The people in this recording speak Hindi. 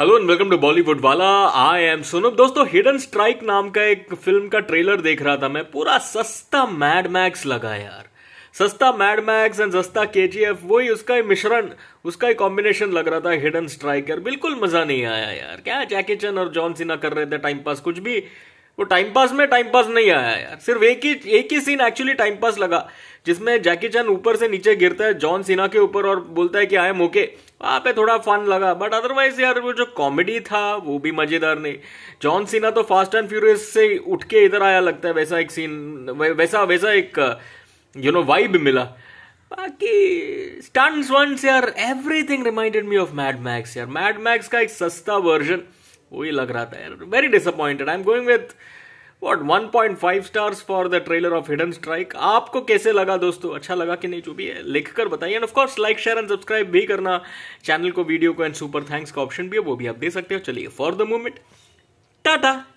hello and welcome to Bollywood वाला आई एम सोनम दोस्तों हिडन स्ट्राइक नाम का एक फिल्म का ट्रेलर देख रहा था मैं पूरा सस्ता मैड मैक्स लगा यार सस्ता मैड मैक्स एंड सस्ता के जी एफ वही उसका ही मिश्रण उसका ही कॉम्बिनेशन लग रहा था हिडन स्ट्राइकर बिल्कुल मजा नहीं आया यार क्या जैकेचन और जॉन सिन्हा कर रहे थे टाइम पास कुछ भी वो टाइम पास में टाइम पास नहीं आया यार सिर्फ एक ही एक ही सीन एक्चुअली टाइम पास लगा जिसमें जैकी चैन ऊपर से नीचे गिरता है जॉन सिन्हा के ऊपर और बोलता है कि आई एम ओके वहाँ पे थोड़ा फन लगा बट अदरवाइज यार वो जो कॉमेडी था वो भी मजेदार नहीं जॉन सिन्हा तो फास्ट एंड फ्यूरियस से उठ के इधर आया लगता है वैसा एक सीन वैसा वैसा एक यू नो वाइब मिला बाकी स्टंट्स वंस यार everything reminded me of Mad Max यार मैड मैक्स का एक सस्ता वर्जन वही लग रहा था very disappointed I am going with what one point five stars for the trailer of Hidden Strike आपको कैसे लगा दोस्तों अच्छा लगा कि नहीं जो भी है लिख कर बताइए and of course like share and subscribe भी करना चैनल को वीडियो को एंड सुपर थैंक्स का ऑप्शन भी है वो भी आप दे सकते हो चलिए फॉर द मूवमेंट टाटा